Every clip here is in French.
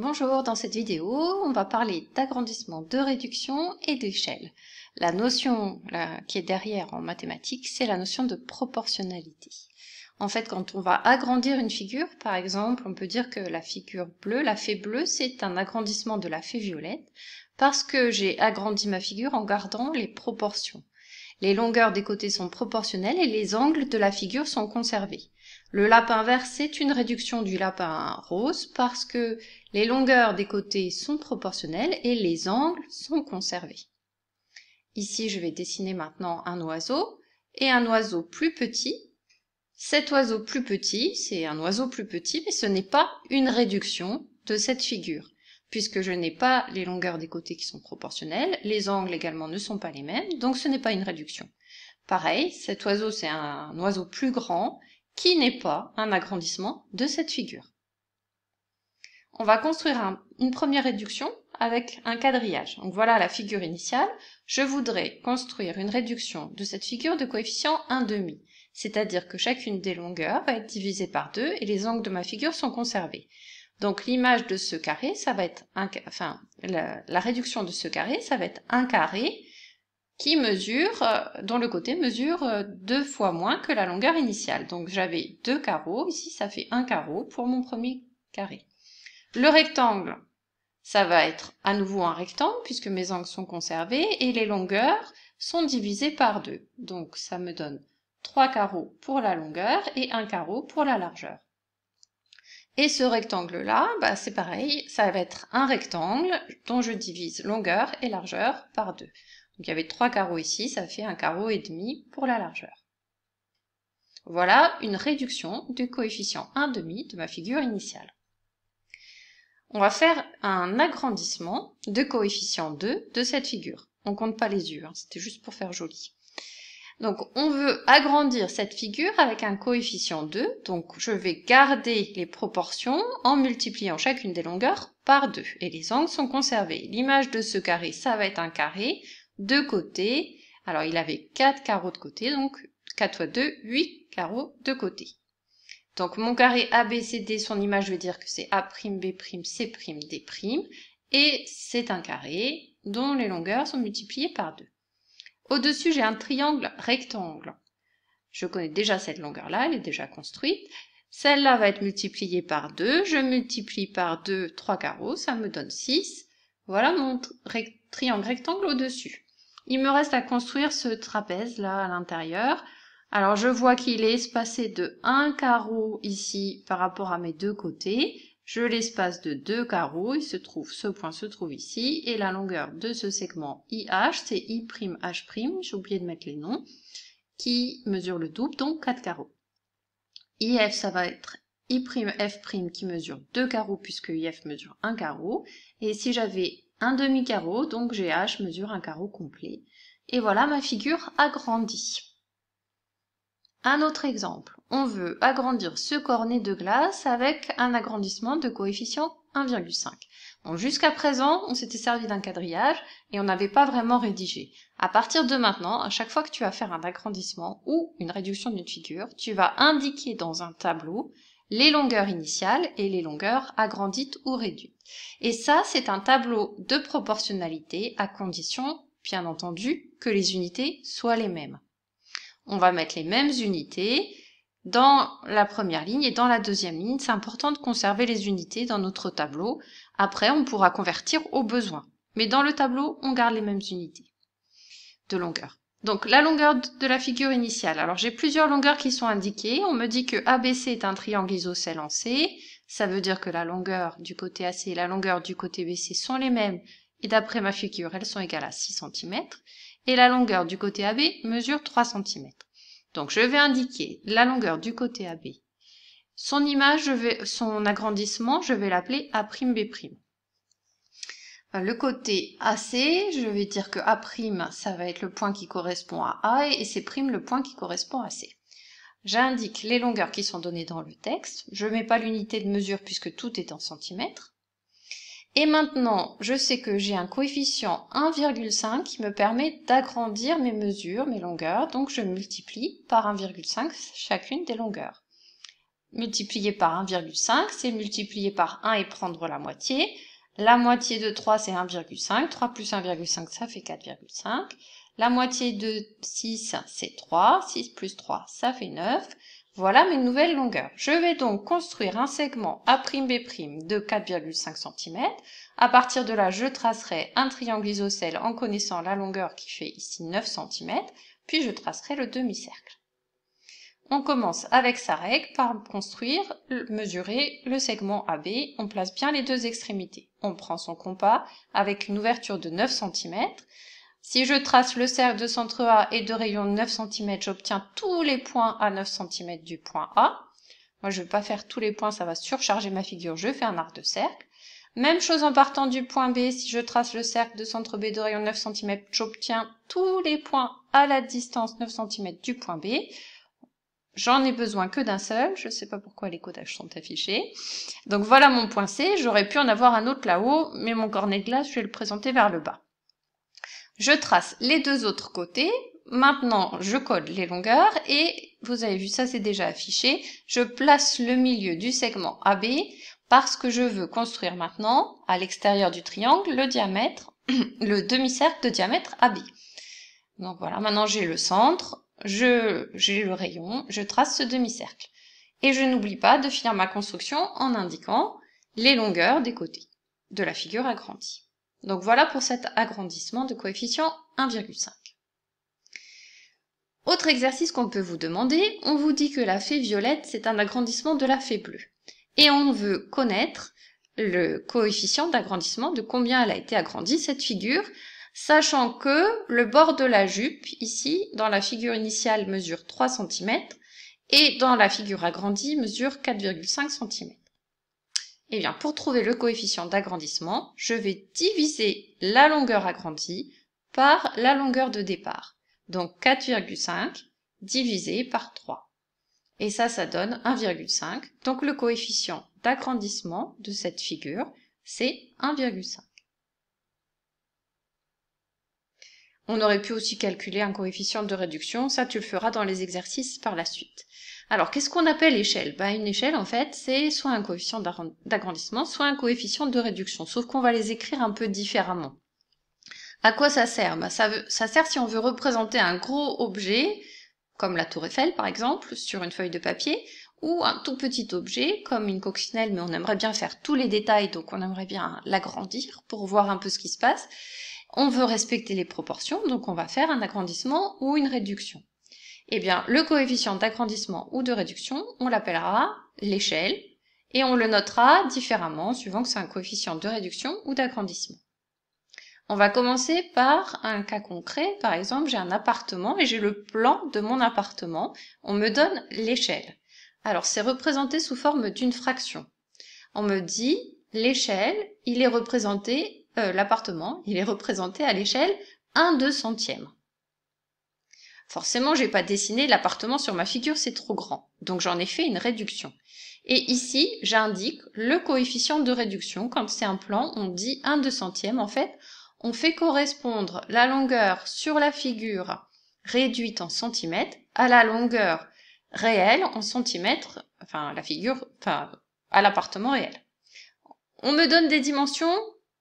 Bonjour, dans cette vidéo, on va parler d'agrandissement, de réduction et d'échelle. La notion qui est derrière en mathématiques, c'est la notion de proportionnalité. En fait, quand on va agrandir une figure, par exemple, on peut dire que la figure bleue, la fée bleue, c'est un agrandissement de la fée violette, parce que j'ai agrandi ma figure en gardant les proportions. Les longueurs des côtés sont proportionnelles et les angles de la figure sont conservés. Le lapin vert, c'est une réduction du lapin rose parce que les longueurs des côtés sont proportionnelles et les angles sont conservés. Ici, je vais dessiner maintenant un oiseau et un oiseau plus petit cet oiseau plus petit, c'est un oiseau plus petit, mais ce n'est pas une réduction de cette figure puisque je n'ai pas les longueurs des côtés qui sont proportionnelles, les angles également ne sont pas les mêmes, donc ce n'est pas une réduction. Pareil, cet oiseau c'est un oiseau plus grand qui n'est pas un agrandissement de cette figure. On va construire une première réduction avec un quadrillage. Donc voilà la figure initiale. Je voudrais construire une réduction de cette figure de coefficient 1,5. C'est-à-dire que chacune des longueurs va être divisée par 2 et les angles de ma figure sont conservés. Donc l'image de ce carré, ça va être un, enfin la, réduction de ce carré, ça va être un carré qui mesure, euh, dont le côté mesure euh, deux fois moins que la longueur initiale. Donc j'avais deux carreaux, ici ça fait un carreau pour mon premier carré. Le rectangle, ça va être à nouveau un rectangle puisque mes angles sont conservés et les longueurs sont divisées par deux. Donc ça me donne trois carreaux pour la longueur et un carreau pour la largeur. Et ce rectangle-là, bah c'est pareil, ça va être un rectangle dont je divise longueur et largeur par deux. Donc il y avait trois carreaux ici, ça fait un carreau et demi pour la largeur. Voilà une réduction du coefficient 1,5 de ma figure initiale. On va faire un agrandissement de coefficient 2 de cette figure. On compte pas les yeux, hein, c'était juste pour faire joli. Donc on veut agrandir cette figure avec un coefficient 2, donc je vais garder les proportions en multipliant chacune des longueurs par 2, et les angles sont conservés. L'image de ce carré, ça va être un carré, de côté, alors il avait 4 carreaux de côté, donc 4 fois 2, 8 carreaux de côté. Donc mon carré ABCD, son image, veut dire que c'est A'B'C'd', et c'est un carré dont les longueurs sont multipliées par 2. Au-dessus, j'ai un triangle rectangle. Je connais déjà cette longueur-là, elle est déjà construite. Celle-là va être multipliée par 2. Je multiplie par 2 3 carreaux, ça me donne 6. Voilà mon triangle rectangle au-dessus. Il me reste à construire ce trapèze-là à l'intérieur. Alors je vois qu'il est espacé de 1 carreau ici par rapport à mes deux côtés je l'espace de deux carreaux, il se trouve, ce point se trouve ici, et la longueur de ce segment IH, c'est I'H', j'ai oublié de mettre les noms, qui mesure le double, donc 4 carreaux. IF, ça va être I'F' qui mesure 2 carreaux, puisque IF mesure 1 carreau, et si j'avais un demi-carreau, donc GH mesure un carreau complet. Et voilà, ma figure agrandie. Un autre exemple, on veut agrandir ce cornet de glace avec un agrandissement de coefficient 1,5. jusqu'à présent, on s'était servi d'un quadrillage et on n'avait pas vraiment rédigé. À partir de maintenant, à chaque fois que tu vas faire un agrandissement ou une réduction d'une figure, tu vas indiquer dans un tableau les longueurs initiales et les longueurs agrandites ou réduites. Et ça, c'est un tableau de proportionnalité à condition, bien entendu, que les unités soient les mêmes on va mettre les mêmes unités dans la première ligne et dans la deuxième ligne. C'est important de conserver les unités dans notre tableau. Après, on pourra convertir au besoin. Mais dans le tableau, on garde les mêmes unités de longueur. Donc la longueur de la figure initiale. Alors j'ai plusieurs longueurs qui sont indiquées. On me dit que ABC est un triangle isocèle en C. Ça veut dire que la longueur du côté AC et la longueur du côté BC sont les mêmes. Et d'après ma figure, elles sont égales à 6 cm et la longueur du côté AB mesure 3 cm. Donc je vais indiquer la longueur du côté AB. Son image, son agrandissement, je vais l'appeler A'B'. Euh, le côté AC, je vais dire que A', ça va être le point qui correspond à A et C' le point qui correspond à C. J'indique les longueurs qui sont données dans le texte. Je ne mets pas l'unité de mesure puisque tout est en centimètres. Et maintenant, je sais que j'ai un coefficient 1,5 qui me permet d'agrandir mes mesures, mes longueurs, donc je multiplie par 1,5 chacune des longueurs. Multiplier par 1,5, c'est multiplier par 1 et prendre la moitié. La moitié de 3, c'est 1,5. 3 plus 1,5, ça fait 4,5. La moitié de 6, c'est 3. 6 plus 3, ça fait 9. Voilà mes nouvelles longueurs. Je vais donc construire un segment A'B' de 4,5 cm. À partir de là, je tracerai un triangle isocèle en connaissant la longueur qui fait ici 9 cm, puis je tracerai le demi-cercle. On commence avec sa règle par construire, mesurer le segment AB. On place bien les deux extrémités. On prend son compas avec une ouverture de 9 cm. Si je trace le cercle de centre A et de rayon 9 cm, j'obtiens tous les points à 9 cm du point A. Moi, je ne vais pas faire tous les points, ça va surcharger ma figure, je fais un arc de cercle. Même chose en partant du point B, si je trace le cercle de centre B de rayon 9 cm, j'obtiens tous les points à la distance 9 cm du point B. J'en ai besoin que d'un seul, je ne sais pas pourquoi les codages sont affichés. Donc voilà mon point C, j'aurais pu en avoir un autre là-haut, mais mon cornet de glace, je vais le présenter vers le bas. Je trace les deux autres côtés. Maintenant, je code les longueurs et vous avez vu ça, c'est déjà affiché. Je place le milieu du segment AB parce que je veux construire maintenant, à l'extérieur du triangle, le diamètre, le demi-cercle de diamètre AB. Donc voilà, maintenant j'ai le centre, j'ai le rayon, je trace ce demi-cercle. Et je n'oublie pas de finir ma construction en indiquant les longueurs des côtés de la figure agrandie. Donc voilà pour cet agrandissement de coefficient 1,5. Autre exercice qu'on peut vous demander, on vous dit que la fée violette, c'est un agrandissement de la fée bleue. Et on veut connaître le coefficient d'agrandissement, de combien elle a été agrandie, cette figure, sachant que le bord de la jupe, ici, dans la figure initiale, mesure 3 cm, et dans la figure agrandie, mesure 4,5 cm. Eh bien, pour trouver le coefficient d'agrandissement, je vais diviser la longueur agrandie par la longueur de départ. Donc 4,5 divisé par 3. Et ça, ça donne 1,5. Donc le coefficient d'agrandissement de cette figure, c'est 1,5. On aurait pu aussi calculer un coefficient de réduction, ça tu le feras dans les exercices par la suite. Alors, qu'est-ce qu'on appelle échelle Bah Une échelle, en fait, c'est soit un coefficient d'agrandissement, soit un coefficient de réduction, sauf qu'on va les écrire un peu différemment. À quoi ça sert ben, ça, ça sert si on veut représenter un gros objet, comme la tour Eiffel par exemple, sur une feuille de papier, ou un tout petit objet, comme une coccinelle, mais on aimerait bien faire tous les détails, donc on aimerait bien l'agrandir pour voir un peu ce qui se passe. On veut respecter les proportions, donc on va faire un agrandissement ou une réduction. Eh bien, le coefficient d'agrandissement ou de réduction, on l'appellera l'échelle, et on le notera différemment suivant que c'est un coefficient de réduction ou d'agrandissement. On va commencer par un cas concret. Par exemple, j'ai un appartement et j'ai le plan de mon appartement. On me donne l'échelle. Alors, c'est représenté sous forme d'une fraction. On me dit l'échelle, il est représenté, euh, l'appartement, il est représenté à l'échelle 1 2 centième. Forcément, j'ai pas dessiné l'appartement sur ma figure, c'est trop grand. Donc j'en ai fait une réduction. Et ici, j'indique le coefficient de réduction. Quand c'est un plan, on dit 1 deux centième. En fait, on fait correspondre la longueur sur la figure réduite en centimètres à la longueur réelle en centimètres, enfin la figure, enfin à l'appartement réel. On me donne des dimensions,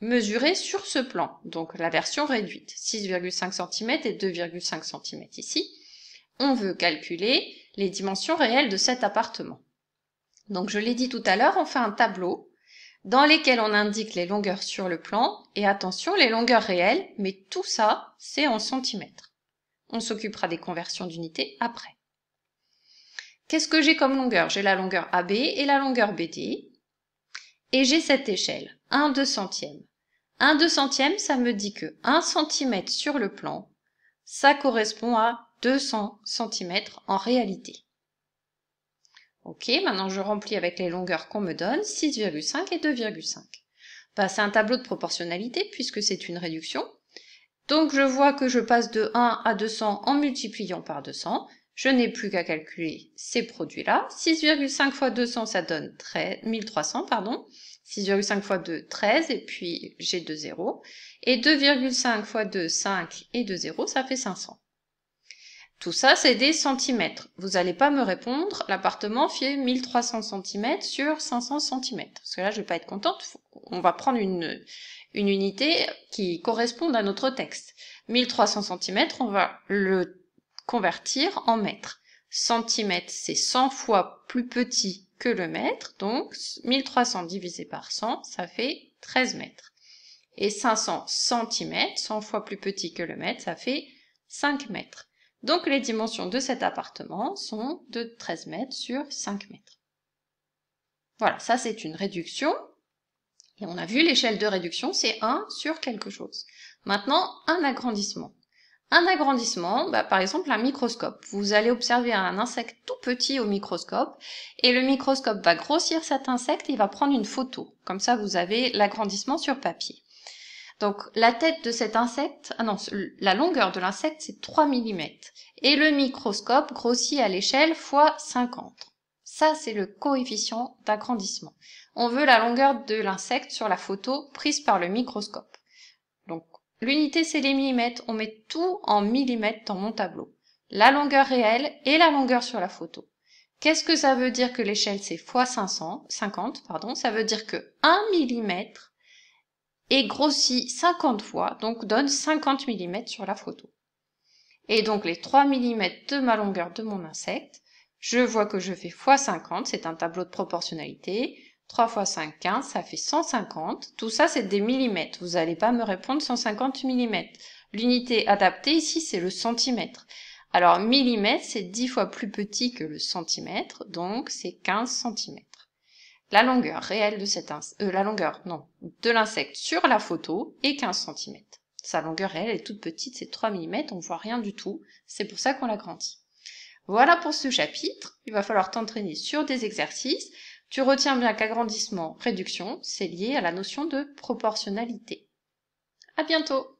mesurée sur ce plan, donc la version réduite, 6,5 cm et 2,5 cm ici, on veut calculer les dimensions réelles de cet appartement. Donc je l'ai dit tout à l'heure, on fait un tableau dans lequel on indique les longueurs sur le plan et attention les longueurs réelles, mais tout ça c'est en centimètres. On s'occupera des conversions d'unités après. Qu'est-ce que j'ai comme longueur J'ai la longueur AB et la longueur BD et j'ai cette échelle, 1 2 centième. Un deux centième, ça me dit que 1 cm sur le plan, ça correspond à 200 cm en réalité. Ok, maintenant je remplis avec les longueurs qu'on me donne, 6,5 et 2,5. passe bah, c'est un tableau de proportionnalité puisque c'est une réduction. Donc je vois que je passe de 1 à 200 en multipliant par 200. Je n'ai plus qu'à calculer ces produits-là. 6,5 fois 200, ça donne 1300, pardon. 6,5 fois 2, 13, et puis j'ai 2 0. Et 2,5 fois 2, 5 et 2 0, ça fait 500. Tout ça, c'est des centimètres. Vous n'allez pas me répondre, l'appartement fait 1300 cm sur 500 cm. Parce que là, je ne vais pas être contente. On va prendre une, une unité qui corresponde à notre texte. 1300 cm, on va le convertir en mètres. Centimètres, c'est 100 fois plus petit que le mètre, donc 1300 divisé par 100, ça fait 13 mètres. Et 500 cm, 100 fois plus petit que le mètre, ça fait 5 mètres. Donc les dimensions de cet appartement sont de 13 mètres sur 5 mètres. Voilà, ça c'est une réduction. Et on a vu l'échelle de réduction, c'est 1 sur quelque chose. Maintenant, un agrandissement. Un agrandissement, bah, par exemple un microscope. Vous allez observer un insecte tout petit au microscope et le microscope va grossir cet insecte et va prendre une photo. Comme ça, vous avez l'agrandissement sur papier. Donc la tête de cet insecte, ah non, la longueur de l'insecte, c'est 3 mm. Et le microscope grossit à l'échelle fois 50. Ça, c'est le coefficient d'agrandissement. On veut la longueur de l'insecte sur la photo prise par le microscope. L'unité c'est les millimètres, on met tout en millimètres dans mon tableau. La longueur réelle et la longueur sur la photo. Qu'est-ce que ça veut dire que l'échelle c'est x 50 pardon, Ça veut dire que 1 millimètre est grossi 50 fois, donc donne 50 millimètres sur la photo. Et donc les 3 millimètres de ma longueur de mon insecte, je vois que je fais x 50, c'est un tableau de proportionnalité, 3 x 5, 15, ça fait 150. Tout ça, c'est des millimètres. Vous n'allez pas me répondre 150 millimètres. L'unité adaptée ici, c'est le centimètre. Alors, millimètre, c'est 10 fois plus petit que le centimètre, donc c'est 15 centimètres. La longueur réelle de cet insecte, euh, la longueur, non, de l'insecte sur la photo est 15 centimètres. Sa longueur réelle est toute petite, c'est 3 millimètres. on voit rien du tout. C'est pour ça qu'on l'agrandit. Voilà pour ce chapitre. Il va falloir t'entraîner sur des exercices tu retiens bien qu'agrandissement, réduction, c'est lié à la notion de proportionnalité. À bientôt!